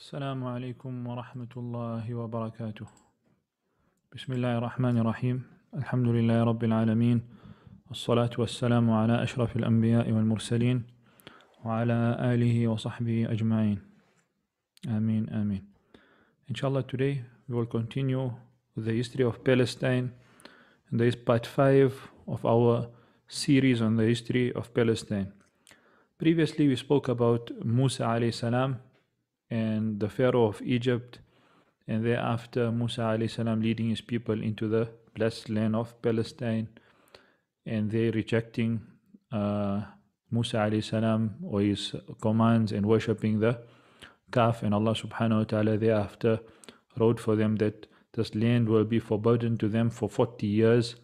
السلام عليكم ورحمة الله وبركاته بسم الله الرحمن الرحيم الحمد لله رب العالمين والصلاة والسلام على أشرف الأنبياء والمرسلين وعلى آله وصحبه أجمعين آمين آمين إن شاء الله today we will continue with the history of Palestine and this part 5 of our series on the history of Palestine Previously we spoke about Musa alayhi salam and the Pharaoh of Egypt, and thereafter Musa alayhi salam leading his people into the blessed land of Palestine, and they rejecting uh, Musa alayhi salam or his commands and worshipping the calf, and Allah subhanahu wa taala thereafter wrote for them that this land will be forbidden to them for 40 years,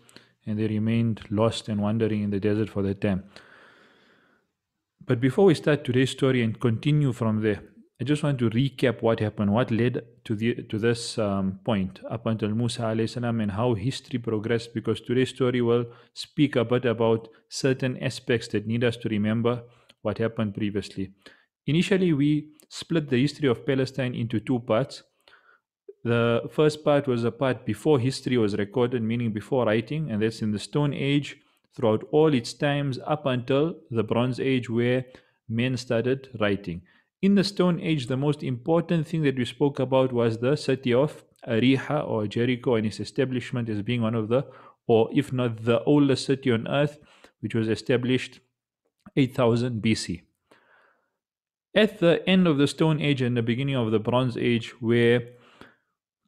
and they remained lost and wandering in the desert for that time. But before we start today's story and continue from there, I just want to recap what happened, what led to the to this um, point up until Musa alayhi salam and how history progressed. Because today's story will speak a bit about certain aspects that need us to remember what happened previously. Initially, we split the history of Palestine into two parts. The first part was a part before history was recorded, meaning before writing, and that's in the Stone Age throughout all its times up until the Bronze Age, where men started writing. In the Stone Age, the most important thing that we spoke about was the city of Ariha or Jericho and its establishment as being one of the, or if not the oldest city on earth, which was established 8000 BC. At the end of the Stone Age and the beginning of the Bronze Age, where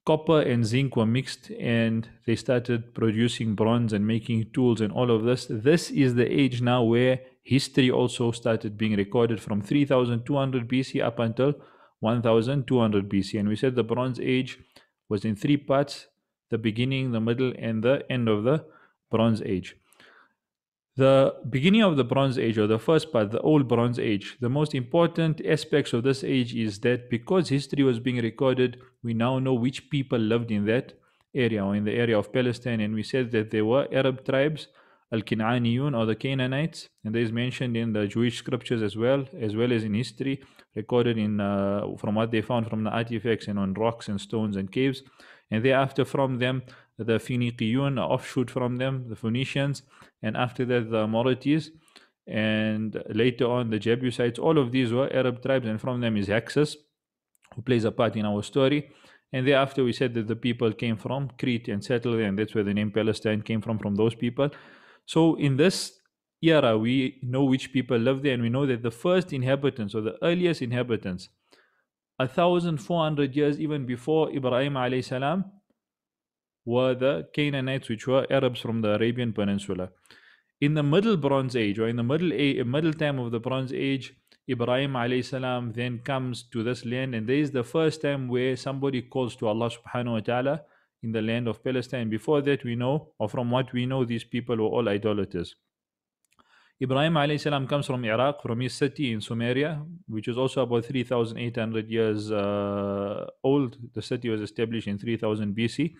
copper and zinc were mixed and they started producing bronze and making tools and all of this, this is the age now where History also started being recorded from 3200 BC up until 1200 BC. And we said the Bronze Age was in three parts the beginning, the middle, and the end of the Bronze Age. The beginning of the Bronze Age, or the first part, the Old Bronze Age, the most important aspects of this age is that because history was being recorded, we now know which people lived in that area or in the area of Palestine. And we said that there were Arab tribes Al-Kinaaniyun or the Canaanites, and that is mentioned in the Jewish scriptures as well, as well as in history, recorded in uh, from what they found from the artifacts and on rocks and stones and caves, and thereafter from them the Phoeniciyun, offshoot from them, the Phoenicians, and after that the Amorites, and later on the Jebusites. All of these were Arab tribes, and from them is Hexus, who plays a part in our story. And thereafter, we said that the people came from Crete and settled there, and that's where the name Palestine came from, from those people. So in this era, we know which people lived there, and we know that the first inhabitants or the earliest inhabitants, 1,400 years even before Ibrahim alayhi salam, were the Canaanites, which were Arabs from the Arabian Peninsula. In the Middle Bronze Age, or in the Middle, a middle time of the Bronze Age, Ibrahim alayhi salam then comes to this land, and there is the first time where somebody calls to Allah subhanahu wa ta'ala in the land of Palestine. Before that, we know, or from what we know, these people were all idolaters. Ibrahim alayhi salam comes from Iraq, from his city in Sumeria, which is also about 3,800 years uh, old. The city was established in 3000 BC,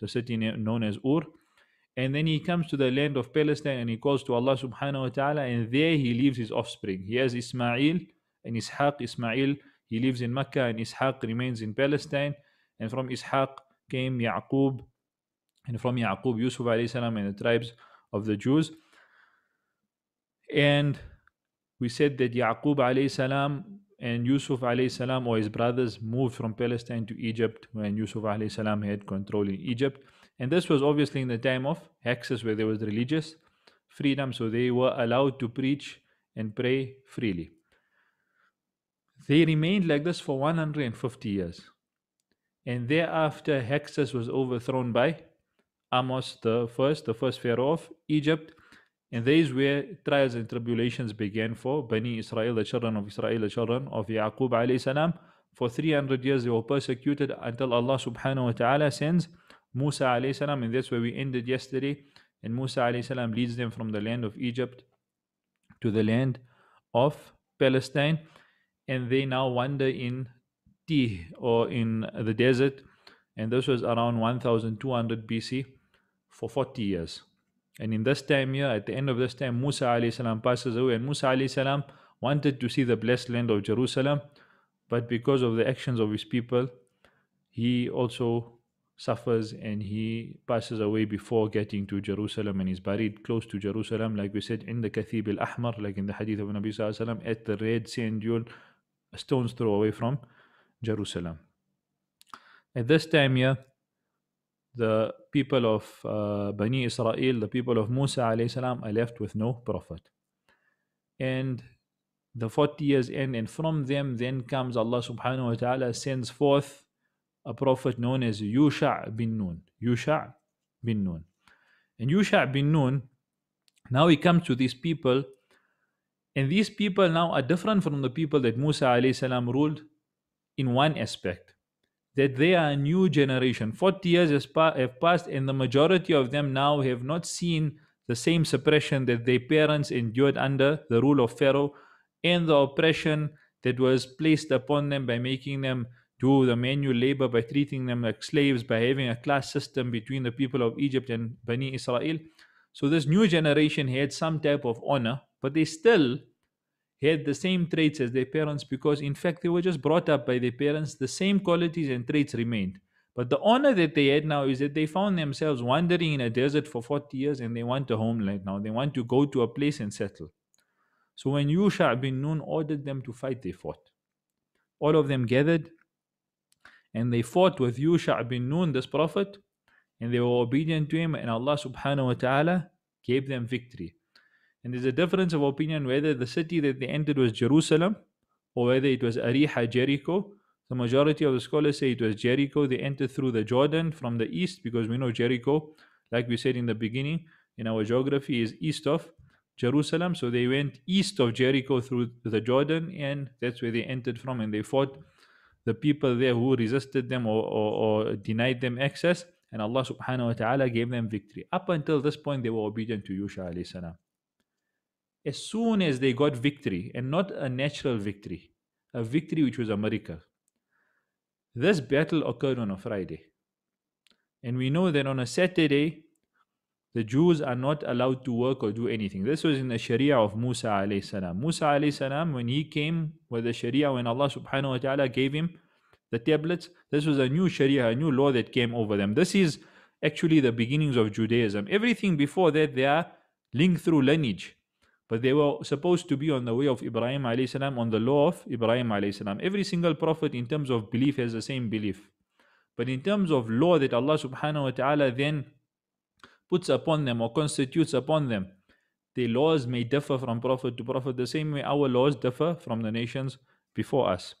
the city known as Ur. And then he comes to the land of Palestine and he calls to Allah subhanahu wa ta'ala, and there he leaves his offspring. He has Ismail and Ishaq. Ismail, he lives in Mecca, and Ishaq remains in Palestine. And from Ishaq, came Yaqub, and from Yaqub, Yusuf alayhi salam, and the tribes of the Jews. And we said that Yaqub alayhi salam and Yusuf alayhi salam or his brothers moved from Palestine to Egypt when Yusuf alayhi salam had control in Egypt. And this was obviously in the time of Hexes where there was religious freedom, so they were allowed to preach and pray freely. They remained like this for 150 years. And thereafter, Hexus was overthrown by Amos the first, the first pharaoh of Egypt. And these where trials and tribulations began for Bani Israel, the children of Israel, the children of Yaqub alayhi salam. For 300 years they were persecuted until Allah subhanahu wa ta'ala sends Musa alayhi salam. And that's where we ended yesterday. And Musa alayhi salam leads them from the land of Egypt to the land of Palestine. And they now wander in or in the desert, and this was around 1200 BC for 40 years. And in this time here, at the end of this time, Musa alayhi salam passes away, and Musa alayhi salam wanted to see the blessed land of Jerusalem, but because of the actions of his people, he also suffers and he passes away before getting to Jerusalem and is buried close to Jerusalem, like we said in the Kathib al Ahmar, like in the Hadith of Nabi Sallallahu at the red sand dune, a stone's throw away from Jerusalem. At this time here, the people of uh, Bani Israel, the people of Musa alayhi salam, are left with no prophet. And the 40 years end, and from them then comes Allah subhanahu wa ta'ala sends forth a prophet known as Yusha' bin Nun. Yusha' bin Nun. And Yusha' bin Nun, now he comes to these people, and these people now are different from the people that Musa alayhi salam ruled in one aspect that they are a new generation. 40 years have passed, and the majority of them now have not seen the same suppression that their parents endured under the rule of Pharaoh and the oppression that was placed upon them by making them do the manual labor, by treating them like slaves, by having a class system between the people of Egypt and Bani Israel. So, this new generation had some type of honor, but they still had the same traits as their parents because, in fact, they were just brought up by their parents. The same qualities and traits remained. But the honor that they had now is that they found themselves wandering in a desert for 40 years and they want a homeland now. They want to go to a place and settle. So when Yusha bin Nun ordered them to fight, they fought. All of them gathered and they fought with Yusha bin Nun, this prophet, and they were obedient to him, and Allah subhanahu wa ta'ala gave them victory. And there's a difference of opinion whether the city that they entered was Jerusalem or whether it was Ariha, Jericho. The majority of the scholars say it was Jericho. They entered through the Jordan from the east because we know Jericho, like we said in the beginning, in our geography is east of Jerusalem. So they went east of Jericho through the Jordan and that's where they entered from and they fought the people there who resisted them or, or, or denied them access. And Allah subhanahu wa ta'ala gave them victory. Up until this point, they were obedient to Yusha alayhi salam as soon as they got victory, and not a natural victory, a victory which was a miracle. This battle occurred on a Friday. And we know that on a Saturday, the Jews are not allowed to work or do anything. This was in the Sharia of Musa alayhi salam. Musa alayhi salam, when he came with the Sharia, when Allah subhanahu wa ta'ala gave him the tablets, this was a new Sharia, a new law that came over them. This is actually the beginnings of Judaism. Everything before that, they are linked through lineage. But they were supposed to be on the way of Ibrahim alayhi salam, on the law of Ibrahim alayhi salam. Every single prophet in terms of belief has the same belief. But in terms of law that Allah subhanahu wa ta'ala then puts upon them or constitutes upon them, the laws may differ from prophet to prophet the same way our laws differ from the nations before us.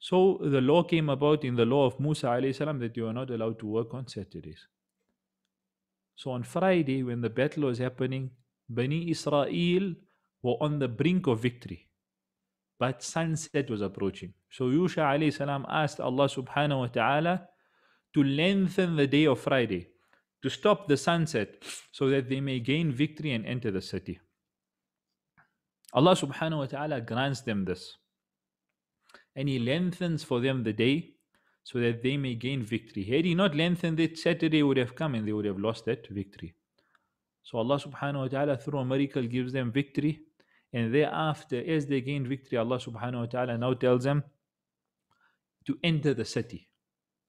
So the law came about in the law of Musa alayhi salam that you are not allowed to work on Saturdays. So on Friday, when the battle was happening, Bani Israel were on the brink of victory, but sunset was approaching. So Yusha alayhi salam asked Allah subhanahu wa ta'ala to lengthen the day of Friday, to stop the sunset, so that they may gain victory and enter the city. Allah subhanahu wa ta'ala grants them this. And He lengthens for them the day so that they may gain victory. Had He not lengthened it, Saturday would have come and they would have lost that victory. So Allah subhanahu wa ta'ala through a miracle gives them victory. And thereafter, as they gain victory, Allah subhanahu wa ta'ala now tells them to enter the city.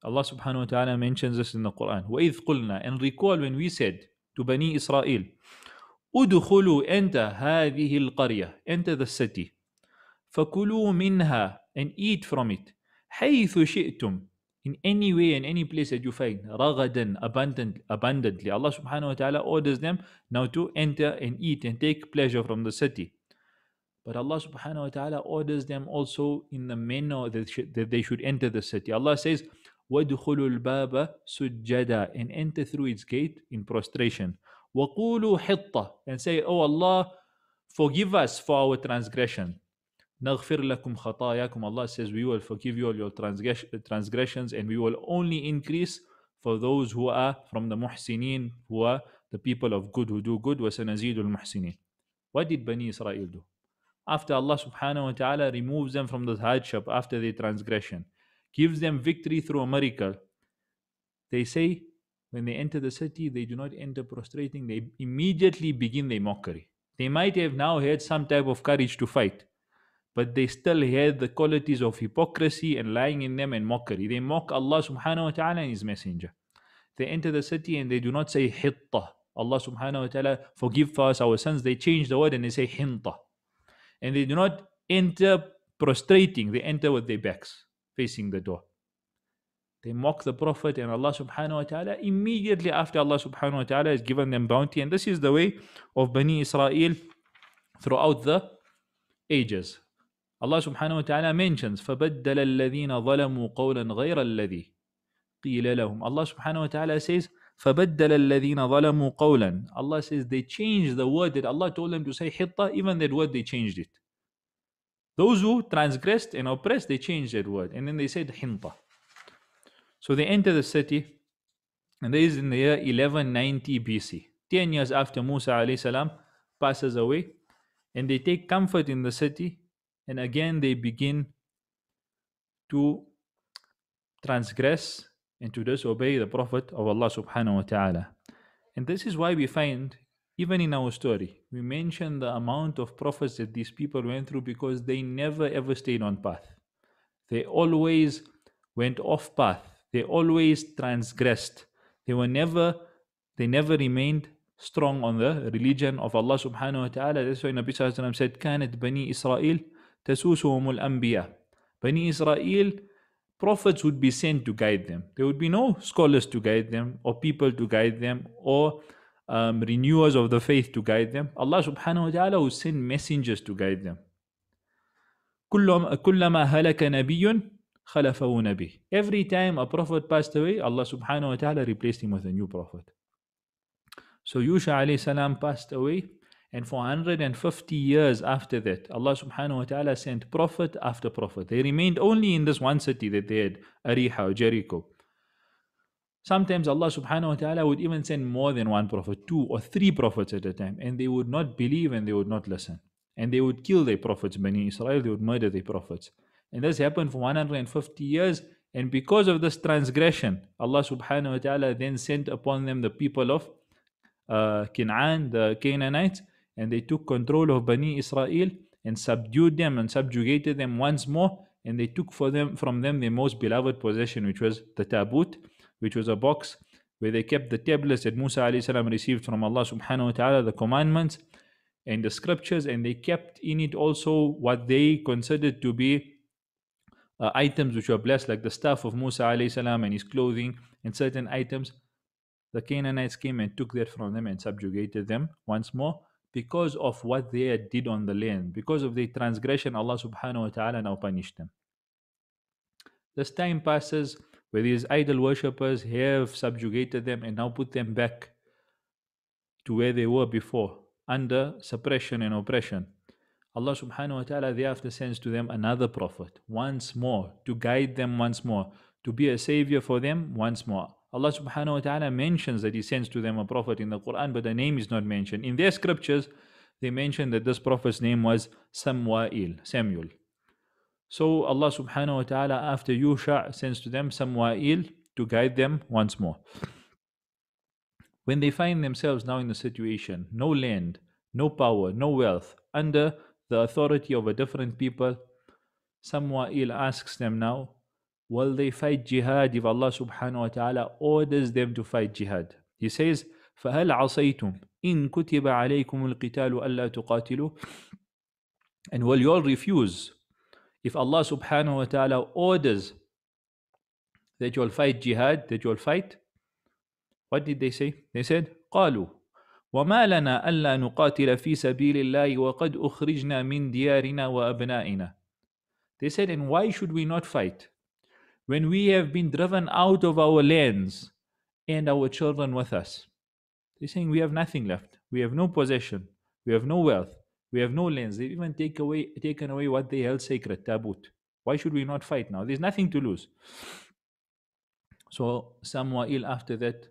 Allah subhanahu wa ta'ala mentions this in the Quran. وَإِذْ قُلْنَا And recall when we said to Bani Israel, ادخلوا enter هذه القرية enter the city فكلوا منها and eat from it حيث شئتم in any way, in any place that you find, ragadan, abundant, abundantly. Allah subhanahu wa ta'ala orders them now to enter and eat and take pleasure from the city. But Allah subhanahu wa ta'ala orders them also in the manner that, sh- that they should enter the city. Allah says, وَادْخُلُوا الْبَابَ سُجَّدًا And enter through its gate in prostration. وَقُولُوا حِطَّةً And say, Oh Allah, forgive us for our transgression. نغفر لكم خطاياكم Allah says we will forgive you all your transgressions and we will only increase for those who are from the محسنين, who are the people of good who do good وسنزيد المحسنين what did Bani Israel do after Allah subhanahu wa ta'ala removes them from the hardship after their transgression gives them victory through a miracle they say when they enter the city they do not enter prostrating they immediately begin their mockery they might have now had some type of courage to fight but they still had the qualities of hypocrisy and lying in them and mockery. They mock Allah subhanahu wa ta'ala and His Messenger. They enter the city and they do not say hitta. Allah subhanahu wa ta'ala forgive for us our sins. They change the word and they say hinta. And they do not enter prostrating, they enter with their backs facing the door. They mock the Prophet and Allah subhanahu wa ta'ala immediately after Allah subhanahu wa ta'ala has given them bounty. And this is the way of Bani Israel throughout the ages. الله سبحانه وتعالى mentions فبدل الذين ظلموا قولا غير الذي قيل لهم الله سبحانه وتعالى says فبدل الذين ظلموا قولا Allah says they changed the word that Allah told them to say حطة even that word they changed it those who transgressed and oppressed they changed that word and then they said حنطة so they enter the city and this is in the year 1190 BC 10 years after Musa عليه السلام passes away and they take comfort in the city and again they begin to transgress and to disobey the Prophet of Allah subhanahu wa ta'ala. And this is why we find, even in our story, we mention the amount of prophets that these people went through because they never ever stayed on path. They always went off path. They always transgressed. They were never, they never remained strong on the religion of Allah subhanahu wa ta'ala. That's why Nabi Sallallahu said, "Kanat Bani Israel." تسوسهم الأنبياء Bani Israel prophets would be sent to guide them there would be no scholars to guide them or people to guide them or um, renewers of the faith to guide them Allah subhanahu wa ta'ala would send messengers to guide them كلما هلك نبي خلفه نبي every time a prophet passed away Allah subhanahu wa ta'ala replaced him with a new prophet so Yusha alayhi salam passed away and for 150 years after that, Allah subhanahu wa ta'ala sent prophet after prophet. They remained only in this one city that they had, Ariha or Jericho. Sometimes Allah subhanahu wa ta'ala would even send more than one prophet, two or three prophets at a time, and they would not believe and they would not listen. And they would kill their prophets, Bani Israel, they would murder their prophets. And this happened for 150 years. And because of this transgression, Allah subhanahu wa ta'ala then sent upon them the people of uh, Canaan, the Canaanites, and they took control of Bani Israel and subdued them and subjugated them once more and they took for them from them their most beloved possession which was the tabut which was a box where they kept the tablets that Musa alayhi received from Allah subhanahu wa ta'ala the commandments and the scriptures and they kept in it also what they considered to be uh, items which were blessed like the staff of Musa alayhi salam and his clothing and certain items the Canaanites came and took that from them and subjugated them once more because of what they did on the land, because of their transgression, Allah subhanahu wa ta'ala now punished them. This time passes where these idol worshippers have subjugated them and now put them back to where they were before, under suppression and oppression. Allah subhanahu wa ta'ala thereafter sends to them another prophet once more to guide them once more, to be a savior for them once more. Allah subhanahu wa ta'ala mentions that He sends to them a prophet in the Quran, but the name is not mentioned. In their scriptures, they mention that this prophet's name was Samwa'il, Samuel. So Allah subhanahu wa ta'ala, after Yusha, sends to them Samwa'il to guide them once more. When they find themselves now in the situation, no land, no power, no wealth, under the authority of a different people, Samwa'il asks them now, Will they fight jihad if Allah subhanahu wa ta'ala orders them to fight jihad? He says, فَهَلْ عَصَيْتُمْ إِن كُتِبَ عَلَيْكُمُ الْقِتَالُ أَلَّا تُقَاتِلُوا And will you all refuse if Allah subhanahu wa ta'ala orders that you will fight jihad, that you will fight? What did they say? They said, قَالُوا وما لنا ألا نقاتل في سبيل الله وقد أخرجنا من ديارنا وأبنائنا They said, and why should we not fight? when we have been driven out of our lands and our children with us. They're saying we have nothing left. We have no possession. We have no wealth. We have no lands. They've even take away, taken away what they held sacred, tabut. Why should we not fight now? There's nothing to lose. So Samuel after that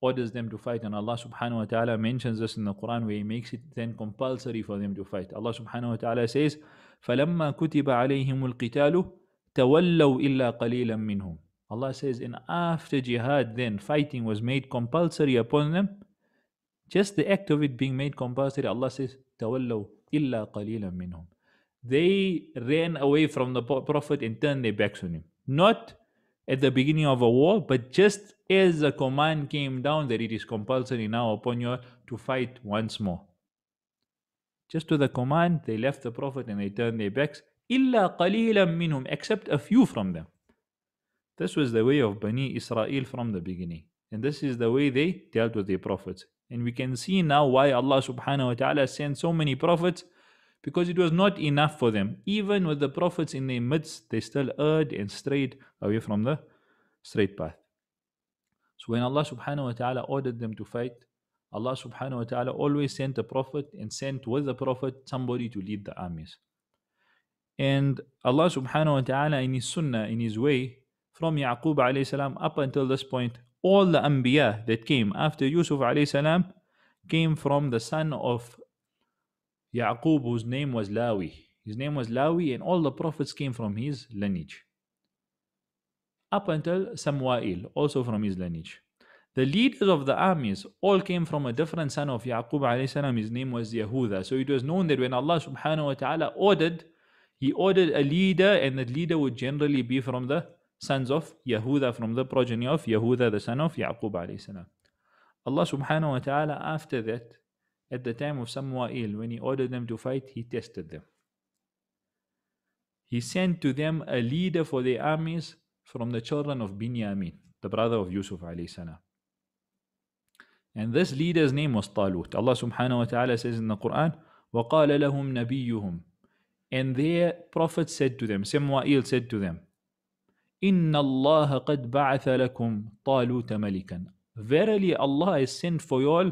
orders them to fight and Allah subhanahu wa ta'ala mentions this in the Quran where he makes it then compulsory for them to fight. Allah subhanahu wa ta'ala says, فَلَمَّا كُتِبَ عَلَيْهِمُ الْقِتَالُ تَوَلَّوْا إِلَّا قَلِيلًا مِّنْهُمْ Allah says, "In after jihad then fighting was made compulsory upon them, just the act of it being made compulsory, Allah says, تَوَلَّوْا إِلَّا قَلِيلًا مِّنْهُمْ They ran away from the Prophet and turned their backs on him. Not at the beginning of a war, but just as the command came down that it is compulsory now upon you to fight once more. Just to the command, they left the Prophet and they turned their backs. إِلَّا قَلِيلًا مِّنْهُمْ Except a few from them. This was the way of Bani Israel from the beginning. And this is the way they dealt with the prophets. And we can see now why Allah subhanahu wa ta'ala sent so many prophets because it was not enough for them. Even with the prophets in their midst, they still erred and strayed away from the straight path. So when Allah subhanahu wa ta'ala ordered them to fight, Allah subhanahu wa ta'ala always sent a prophet and sent with the prophet somebody to lead the armies. And Allah subhanahu wa ta'ala in His Sunnah, in His way, from Yaqub alayhi salam up until this point, all the Anbiya that came after Yusuf alayhi salam came from the son of Yaqub, whose name was Lawi. His name was Lawi, and all the prophets came from his lineage. Up until Samuel, also from his lineage. The leaders of the armies all came from a different son of Yaqub alayhi salam. His name was Yahuda. So it was known that when Allah subhanahu wa ta'ala ordered he ordered a leader, and that leader would generally be from the sons of Yehuda, from the progeny of Yehuda, the son of Yaqub alayhi salam. Allah subhanahu wa ta'ala, after that, at the time of Samuel, when he ordered them to fight, he tested them. He sent to them a leader for their armies from the children of Binyamin, the brother of Yusuf alayhi salam. And this leader's name was Talut. Allah subhanahu wa ta'ala says in the Quran, وَقَالَ لَهُمْ نَبِيُّهُمْ and their prophet said to them, Samuel said to them, Inna Allah qad ba'atha lakum Talut malikan. Verily Allah has sent for you all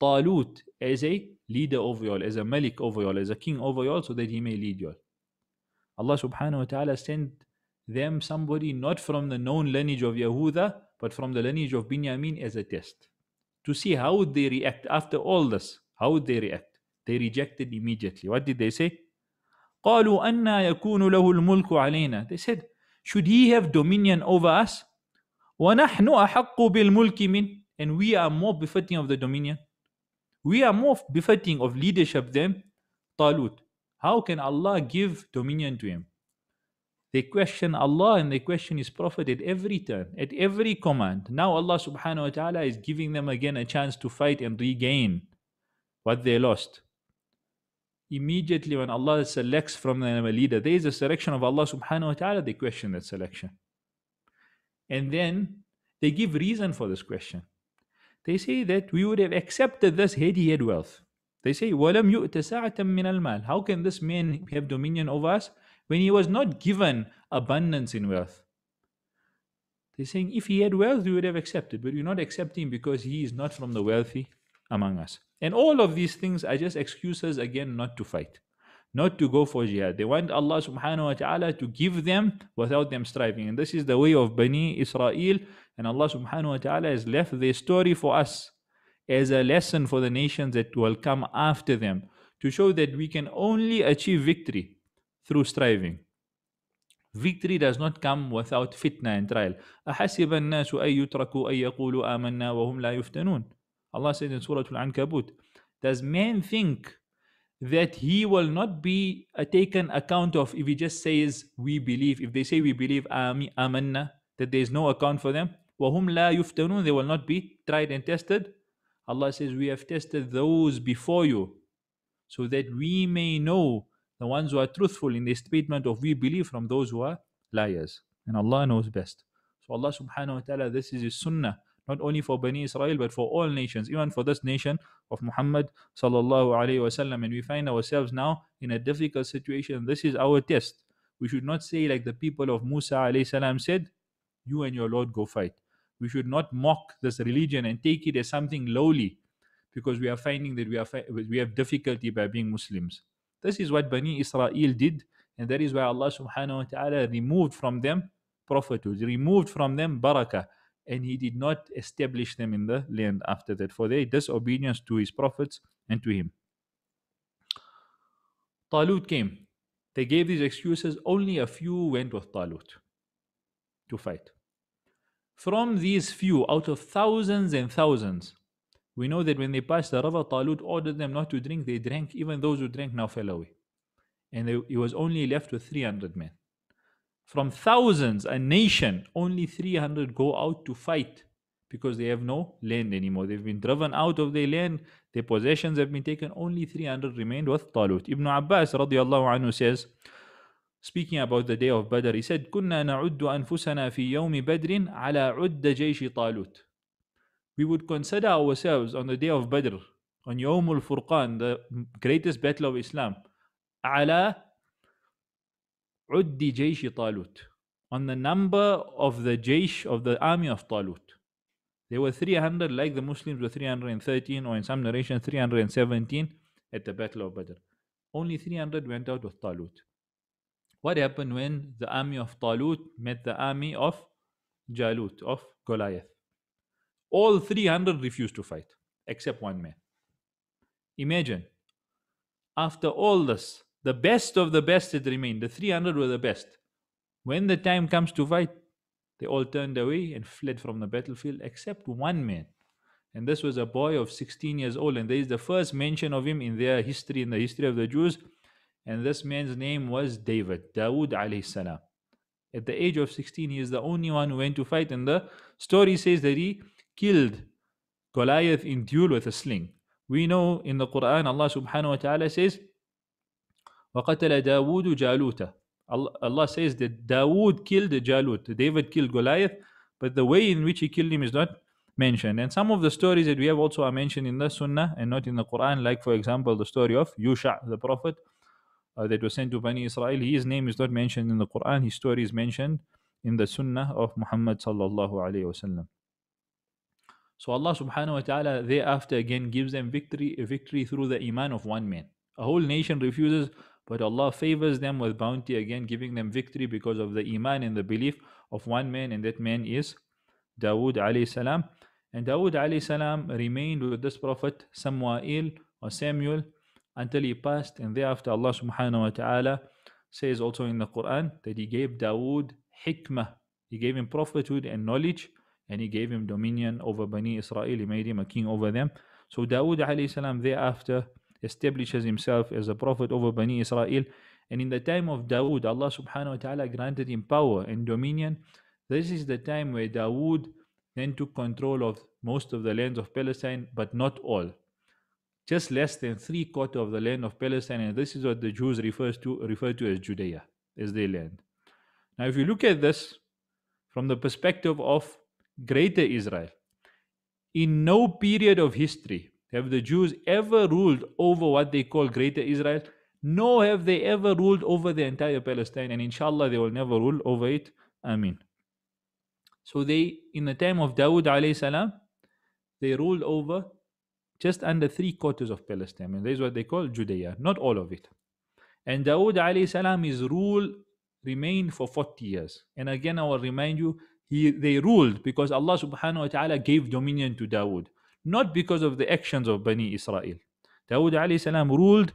Talut as a leader over you all, as a malik over you all, as a king over you all, so that he may lead you all. Allah subhanahu wa ta'ala sent them somebody not from the known lineage of Yehuda, but from the lineage of Binyamin as a test. To see how would they react after all this. How would they react? They rejected immediately. What did they say? قالوا أن يكون له الملك علينا they said should he have dominion over us ونحن أحق بالملك من and we are more befitting of the dominion we are more befitting of leadership than Talut how can Allah give dominion to him They question Allah and they question His Prophet at every turn, at every command. Now Allah subhanahu wa ta'ala is giving them again a chance to fight and regain what they lost. immediately when Allah selects from them a leader, there is a selection of Allah subhanahu wa ta'ala, they question that selection. And then they give reason for this question. They say that we would have accepted this had he had wealth. They say, وَلَمْ يُؤْتَ سَعَةً مِنَ الْمَالِ How can this man have dominion over us when he was not given abundance in wealth? They're saying if he had wealth, we would have accepted, but we're not accepting because he is not from the wealthy among us. And all of these things are just excuses again not to fight, not to go for jihad. They want Allah subhanahu wa ta'ala to give them without them striving. And this is the way of Bani Israel. And Allah subhanahu wa ta'ala has left their story for us as a lesson for the nations that will come after them to show that we can only achieve victory through striving. Victory does not come without fitna and trial. أحسب الناس أن يتركوا أن يقولوا آمنا وهم لا يفتنون Allah said in Surah Al-Ankabut, does man think that he will not be uh, taken account of if he just says we believe if they say we believe amanna that there is no account for them وَهُمْ لَا يُفْتَنُونَ they will not be tried and tested Allah says we have tested those before you so that we may know the ones who are truthful in the statement of we believe from those who are liars and Allah knows best so Allah subhanahu wa ta'ala this is his sunnah not only for Bani Israel, but for all nations, even for this nation of Muhammad sallallahu alaihi wasallam. And we find ourselves now in a difficult situation. This is our test. We should not say like the people of Musa alayhi salam said, "You and your Lord go fight." We should not mock this religion and take it as something lowly, because we are finding that we are we have difficulty by being Muslims. This is what Bani Israel did, and that is why Allah subhanahu wa taala removed from them prophethood, removed from them barakah and he did not establish them in the land after that for their disobedience to his prophets and to him. Talut came. They gave these excuses. Only a few went with Talut to fight. From these few, out of thousands and thousands, we know that when they passed the river, Talut ordered them not to drink. They drank. Even those who drank now fell away. And they, he was only left with 300 men. From thousands, a nation, only 300 go out to fight because they have no land anymore. They've been driven out of their land, their possessions have been taken, only 300 remained with Talut. Ibn Abbas radiallahu anhu says, speaking about the day of Badr, he said, كنا نعد أنفسنا في يوم بدر على عد جيش طالوت. We would consider ourselves on the day of Badr, on Yawm al-Furqan, the greatest battle of Islam, على on the number of the Jaish of the army of Talut. There were 300, like the Muslims were 313, or in some narration 317 at the Battle of Badr. Only 300 went out of Talut. What happened when the army of Talut met the army of Jalut, of Goliath? All 300 refused to fight, except one man. Imagine, after all this, the best of the best that remained. The 300 were the best. When the time comes to fight, they all turned away and fled from the battlefield except one man. And this was a boy of 16 years old. And there is the first mention of him in their history, in the history of the Jews. And this man's name was David, Dawood alayhi salam. At the age of 16, he is the only one who went to fight. And the story says that he killed Goliath in duel with a sling. We know in the Quran, Allah subhanahu wa ta'ala says, وقتل داوود جالوته. Allah says that Dawood killed جالوت David killed Goliath, but the way in which he killed him is not mentioned. And some of the stories that we have also are mentioned in the Sunnah and not in the Quran, like for example the story of Yusha, the prophet uh, that was sent to Bani Israel. His name is not mentioned in the Quran, his story is mentioned in the Sunnah of Muhammad sallallahu alayhi wasallam. So Allah subhanahu wa ta'ala thereafter again gives them victory, victory through the iman of one man. A whole nation refuses But Allah favors them with bounty again, giving them victory because of the iman and the belief of one man, and that man is Dawood alayhi salam. And Dawood alayhi salam remained with this prophet Samuel or Samuel until he passed, and thereafter Allah subhanahu wa ta'ala says also in the Quran that he gave Dawood hikmah, he gave him prophethood and knowledge, and he gave him dominion over Bani Israel, he made him a king over them. So Dawood alayhi salam thereafter establishes himself as a prophet over Bani Israel. And in the time of Dawood, Allah subhanahu wa ta'ala granted him power and dominion. This is the time where Dawood then took control of most of the lands of Palestine, but not all. Just less than three quarter of the land of Palestine, and this is what the Jews refers to refer to as Judea, as their land. Now, if you look at this from the perspective of Greater Israel, in no period of history have the Jews ever ruled over what they call Greater Israel? No, have they ever ruled over the entire Palestine, and inshallah they will never rule over it. Amin. So they, in the time of Dawood alayhi salam, they ruled over just under three quarters of Palestine, and that is what they call Judea, not all of it. And Dawood alayhi salam, his rule remained for 40 years. And again, I will remind you, he, they ruled because Allah subhanahu wa ta'ala gave dominion to Dawood not because of the actions of Bani Israel. Dawud alayhi salam ruled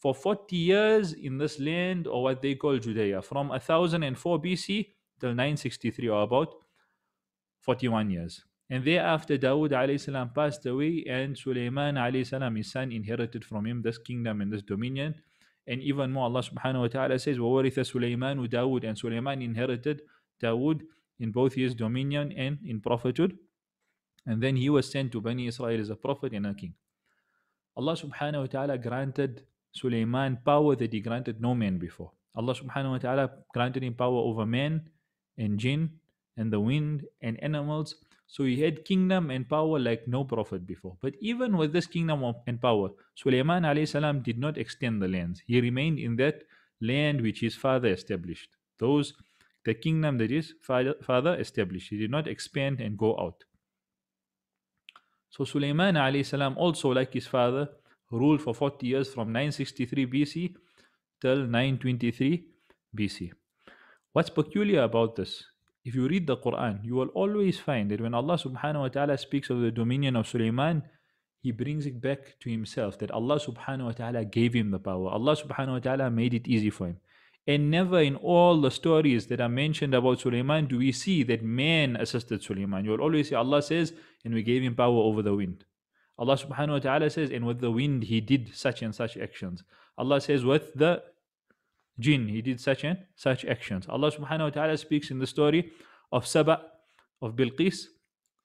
for 40 years in this land or what they call Judea from 1004 BC till 963 or about 41 years. And thereafter Dawud alayhi salam passed away and Sulaiman alayhi salam his son inherited from him this kingdom and this dominion. And even more Allah subhanahu wa ta'ala says وَوَرِثَ سُلَيْمَانُ دَاوُدَ and Sulaiman inherited Dawood in both his dominion and in prophethood and then he was sent to Bani Israel as a prophet and a king. Allah subhanahu wa ta'ala granted Sulaiman power that he granted no man before. Allah subhanahu wa ta'ala granted him power over men and jinn and the wind and animals. So he had kingdom and power like no prophet before. But even with this kingdom and power, Sulaiman salam did not extend the lands. He remained in that land which his father established. Those the kingdom that his father established. He did not expand and go out. So Sulaiman alayhi also like his father ruled for 40 years from 963 BC till 923 BC. What's peculiar about this? If you read the Quran, you will always find that when Allah subhanahu wa ta'ala speaks of the dominion of Sulaiman, he brings it back to himself that Allah subhanahu wa ta'ala gave him the power. Allah subhanahu wa ta'ala made it easy for him. And never in all the stories that are mentioned about Sulaiman do we see that man assisted Sulaiman. You'll always see Allah says, and we gave him power over the wind. Allah subhanahu wa ta'ala says, and with the wind he did such and such actions. Allah says, with the jinn he did such and such actions. Allah subhanahu wa ta'ala speaks in the story of Saba, of Bilqis,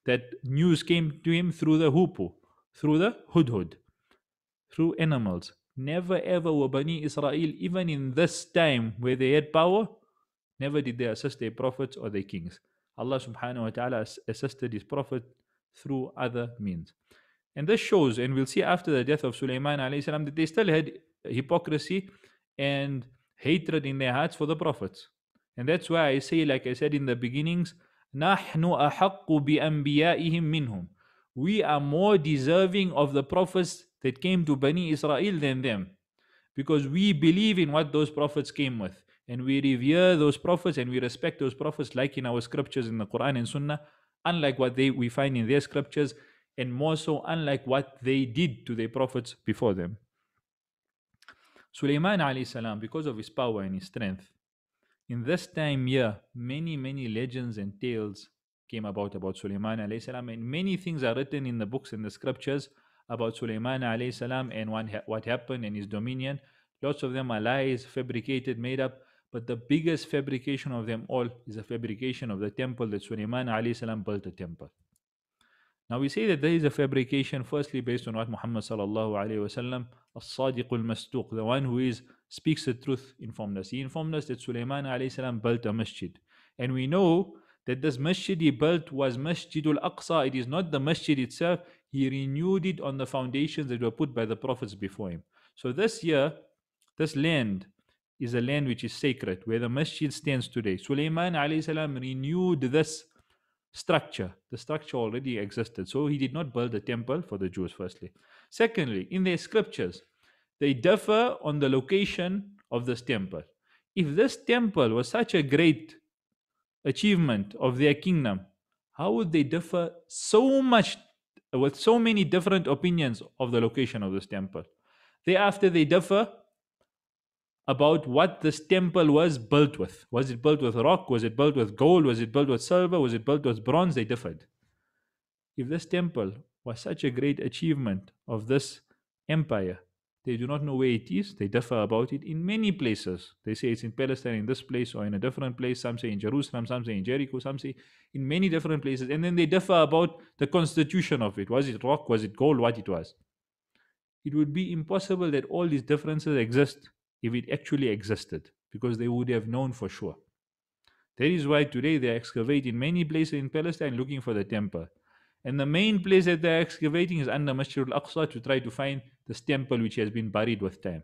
that news came to him through the hoopoe, through the hudhud, through animals. Never ever were Bani Israel, even in this time where they had power, never did they assist their prophets or their kings. Allah subhanahu wa ta'ala assisted his prophet through other means. And this shows, and we'll see after the death of Sulaiman alayhi salam, that they still had hypocrisy and hatred in their hearts for the prophets. And that's why I say, like I said in the beginnings, نَحْنُ أَحَقُّ بِأَنْبِيَائِهِمْ مِنْهُمْ We are more deserving of the prophets that came to Bani Israel than them. Because we believe in what those prophets came with. And we revere those prophets and we respect those prophets like in our scriptures in the Quran and Sunnah, unlike what they we find in their scriptures, and more so unlike what they did to their prophets before them. Sulaiman alayhi salam, because of his power and his strength, in this time year, many, many legends and tales came about about Sulaiman alayhi salam, and many things are written in the books and the scriptures about Sulaiman alayhi salam and what happened in his dominion. Lots of them are lies, fabricated, made up. But the biggest fabrication of them all is the fabrication of the temple that Sulaiman alayhi salam built the temple. Now we say that there is a fabrication firstly based on what Muhammad sallallahu alayhi wasallam, as-sadiq al-mastuq, the one who is speaks the truth informed us. He informed us that Sulaiman alayhi salam built a masjid. And we know that this masjid he built was Masjid al-Aqsa. It is not the masjid itself he renewed it on the foundations that were put by the prophets before him. So this year, this land is a land which is sacred, where the masjid stands today. Sulaiman salam renewed this structure. The structure already existed. So he did not build a temple for the Jews, firstly. Secondly, in their scriptures, they differ on the location of this temple. If this temple was such a great achievement of their kingdom, how would they differ so much with so many different opinions of the location of this temple. Thereafter, they differ about what this temple was built with. Was it built with rock? Was it built with gold? Was it built with silver? Was it built with bronze? They differed. If this temple was such a great achievement of this empire, they do not know where it is. They differ about it in many places. They say it's in Palestine, in this place, or in a different place. Some say in Jerusalem, some say in Jericho, some say in many different places. And then they differ about the constitution of it. Was it rock? Was it gold? What it was? It would be impossible that all these differences exist if it actually existed, because they would have known for sure. That is why today they excavate in many places in Palestine looking for the temple. And the main place that they're excavating is under Masjid al-Aqsa to try to find this temple which has been buried with time.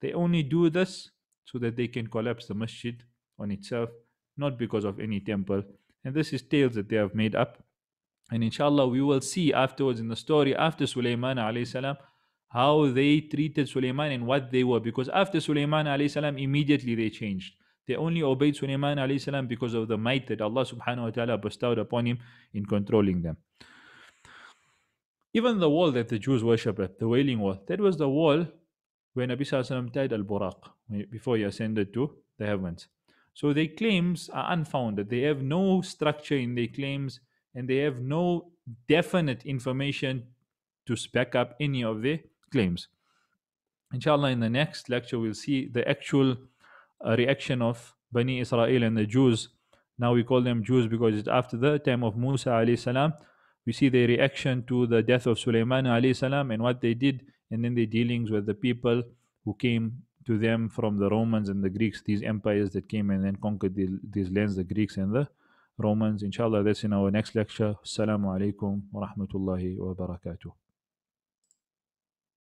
They only do this so that they can collapse the masjid on itself, not because of any temple. And this is tales that they have made up. And inshallah, we will see afterwards in the story after Sulaiman alayhi salam how they treated Sulaiman and what they were. Because after Sulaiman alayhi salam, immediately they changed. They only obeyed Sulaiman alayhi because of the might that Allah subhanahu wa ta'ala bestowed upon him in controlling them. Even the wall that the Jews worshipped, the wailing wall, that was the wall when Nabi Sallallahu died al Buraq, before he ascended to the heavens. So their claims are unfounded. They have no structure in their claims and they have no definite information to back up any of their claims. Inshallah, in the next lecture, we'll see the actual a reaction of Bani Israel and the Jews. Now we call them Jews because it's after the time of Musa alayhi salam. We see their reaction to the death of Sulaiman alayhi salam and what they did, and then their dealings with the people who came to them from the Romans and the Greeks, these empires that came and then conquered the, these lands, the Greeks and the Romans. Inshallah, that's in our next lecture. Assalamu alaikum wa rahmatullahi wa barakatuh.